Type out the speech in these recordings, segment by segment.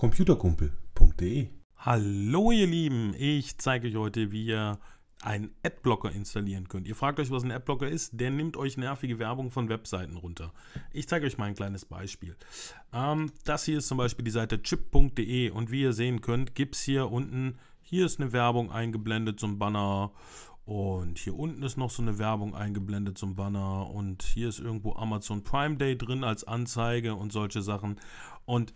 computerkumpel.de. Hallo ihr Lieben, ich zeige euch heute, wie ihr einen Adblocker installieren könnt. Ihr fragt euch, was ein Adblocker ist, der nimmt euch nervige Werbung von Webseiten runter. Ich zeige euch mal ein kleines Beispiel. Ähm, das hier ist zum Beispiel die Seite chip.de und wie ihr sehen könnt, gibt es hier unten, hier ist eine Werbung eingeblendet zum Banner und hier unten ist noch so eine Werbung eingeblendet zum Banner und hier ist irgendwo Amazon Prime Day drin als Anzeige und solche Sachen. Und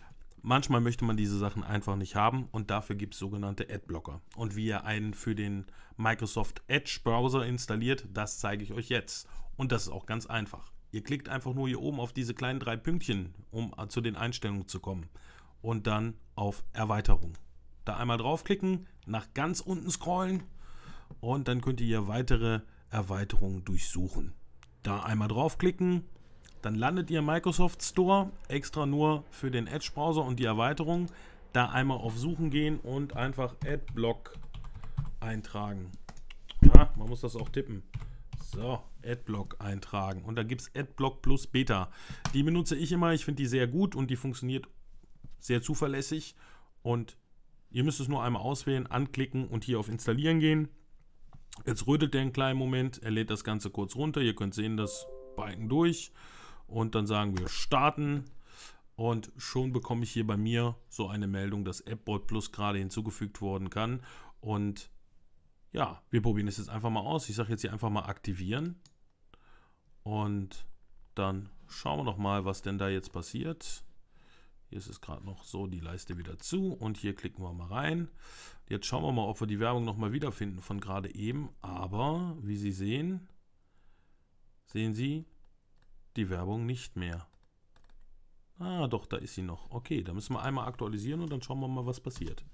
Manchmal möchte man diese Sachen einfach nicht haben und dafür gibt es sogenannte Adblocker. Und wie ihr einen für den Microsoft Edge Browser installiert, das zeige ich euch jetzt. Und das ist auch ganz einfach. Ihr klickt einfach nur hier oben auf diese kleinen drei Pünktchen, um äh, zu den Einstellungen zu kommen. Und dann auf Erweiterung. Da einmal draufklicken, nach ganz unten scrollen und dann könnt ihr hier weitere Erweiterungen durchsuchen. Da einmal draufklicken dann landet ihr im Microsoft Store, extra nur für den Edge-Browser und die Erweiterung. Da einmal auf Suchen gehen und einfach Adblock eintragen. Ah, man muss das auch tippen. So, Adblock eintragen. Und da gibt es Adblock plus Beta. Die benutze ich immer. Ich finde die sehr gut und die funktioniert sehr zuverlässig. Und ihr müsst es nur einmal auswählen, anklicken und hier auf Installieren gehen. Jetzt rötet der einen kleinen Moment. Er lädt das Ganze kurz runter. Ihr könnt sehen, das Balken durch und dann sagen wir starten. Und schon bekomme ich hier bei mir so eine Meldung, dass AppBot Plus gerade hinzugefügt worden kann. Und ja, wir probieren es jetzt einfach mal aus. Ich sage jetzt hier einfach mal aktivieren. Und dann schauen wir doch mal, was denn da jetzt passiert. Hier ist es gerade noch so, die Leiste wieder zu und hier klicken wir mal rein. Jetzt schauen wir mal, ob wir die Werbung nochmal wiederfinden von gerade eben. Aber, wie Sie sehen, sehen Sie, die Werbung nicht mehr. Ah, doch, da ist sie noch. Okay, da müssen wir einmal aktualisieren und dann schauen wir mal, was passiert.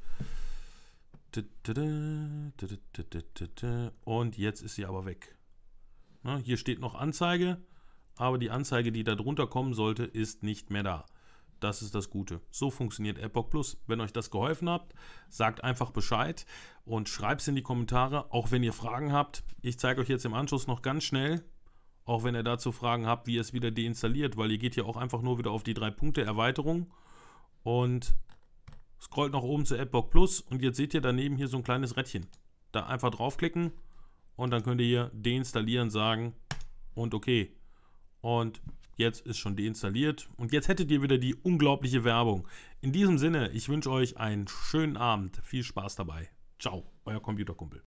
Und jetzt ist sie aber weg. Na, hier steht noch Anzeige, aber die Anzeige, die da drunter kommen sollte, ist nicht mehr da. Das ist das Gute. So funktioniert Epoch Plus. Wenn euch das geholfen habt, sagt einfach Bescheid und schreibt es in die Kommentare, auch wenn ihr Fragen habt. Ich zeige euch jetzt im Anschluss noch ganz schnell, auch wenn ihr dazu Fragen habt, wie ihr es wieder deinstalliert, weil ihr geht hier auch einfach nur wieder auf die drei Punkte Erweiterung und scrollt nach oben zu AdBlock Plus und jetzt seht ihr daneben hier so ein kleines Rädchen. Da einfach draufklicken und dann könnt ihr hier deinstallieren sagen und okay. Und jetzt ist schon deinstalliert und jetzt hättet ihr wieder die unglaubliche Werbung. In diesem Sinne, ich wünsche euch einen schönen Abend, viel Spaß dabei. Ciao, euer Computerkumpel.